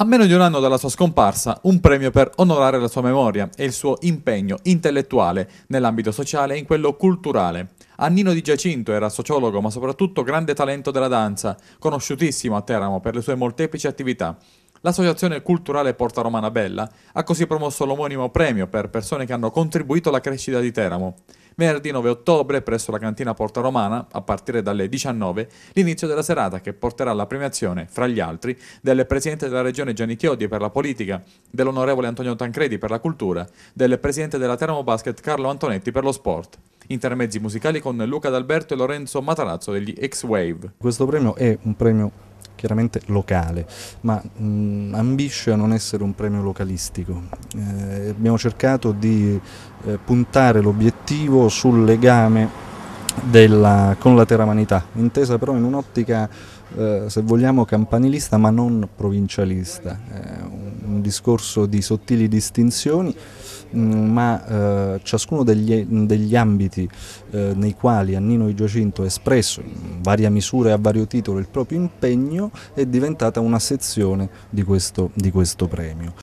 A meno di un anno dalla sua scomparsa, un premio per onorare la sua memoria e il suo impegno intellettuale nell'ambito sociale e in quello culturale. Annino Di Giacinto era sociologo ma soprattutto grande talento della danza, conosciutissimo a Teramo per le sue molteplici attività. L'Associazione Culturale Porta Romana Bella ha così promosso l'omonimo premio per persone che hanno contribuito alla crescita di Teramo. Venerdì 9 ottobre, presso la cantina Porta Romana, a partire dalle 19, l'inizio della serata che porterà alla premiazione, fra gli altri, del Presidente della Regione Gianni Chiodi per la politica, dell'Onorevole Antonio Tancredi per la cultura, del Presidente della Teramo Basket Carlo Antonetti per lo sport intermezzi musicali con Luca D'Alberto e Lorenzo Matarazzo degli X-Wave. Questo premio è un premio chiaramente locale, ma mh, ambisce a non essere un premio localistico. Eh, abbiamo cercato di eh, puntare l'obiettivo sul legame della, con la terramanità, intesa però in un'ottica, eh, se vogliamo, campanilista ma non provincialista, eh, un, un discorso di sottili distinzioni Mm, ma eh, ciascuno degli, degli ambiti eh, nei quali Annino Di Giacinto ha espresso in varia misura e a vario titolo il proprio impegno è diventata una sezione di questo, di questo premio.